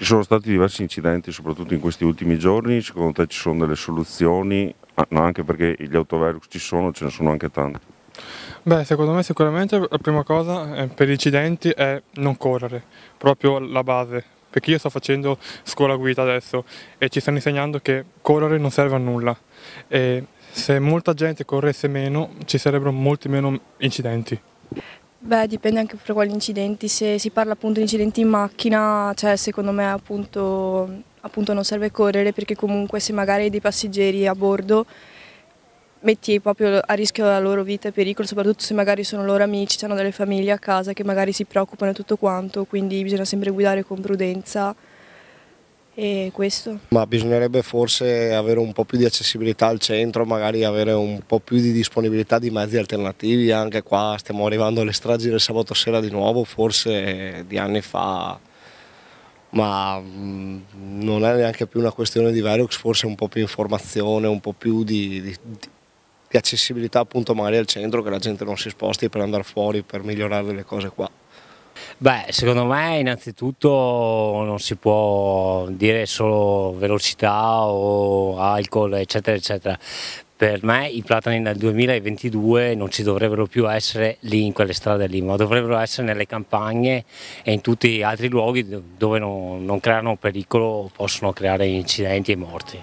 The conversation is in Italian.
Ci sono stati diversi incidenti, soprattutto in questi ultimi giorni, secondo te ci sono delle soluzioni, ah, no, anche perché gli autoverux ci sono, ce ne sono anche tanti? Beh, secondo me sicuramente la prima cosa eh, per gli incidenti è non correre, proprio la base, perché io sto facendo scuola guida adesso e ci stanno insegnando che correre non serve a nulla e se molta gente corresse meno ci sarebbero molti meno incidenti. Beh, dipende anche per quali incidenti, se si parla appunto di incidenti in macchina, cioè secondo me appunto, appunto non serve correre perché comunque se magari hai dei passeggeri a bordo metti proprio a rischio la loro vita e pericolo, soprattutto se magari sono loro amici, hanno delle famiglie a casa che magari si preoccupano e tutto quanto, quindi bisogna sempre guidare con prudenza e questo. Ma bisognerebbe forse avere un po' più di accessibilità al centro, magari avere un po' più di disponibilità di mezzi alternativi, anche qua stiamo arrivando alle stragi del sabato sera di nuovo, forse di anni fa, ma mm, non è neanche più una questione di Velox, forse un po' più informazione, un po' più di, di, di accessibilità appunto magari al centro, che la gente non si sposti per andare fuori, per migliorare le cose qua. Beh, secondo me innanzitutto non si può dire solo velocità o alcol, eccetera, eccetera. Per me i platani nel 2022 non ci dovrebbero più essere lì in quelle strade lì, ma dovrebbero essere nelle campagne e in tutti gli altri luoghi dove non, non creano pericolo, o possono creare incidenti e morti.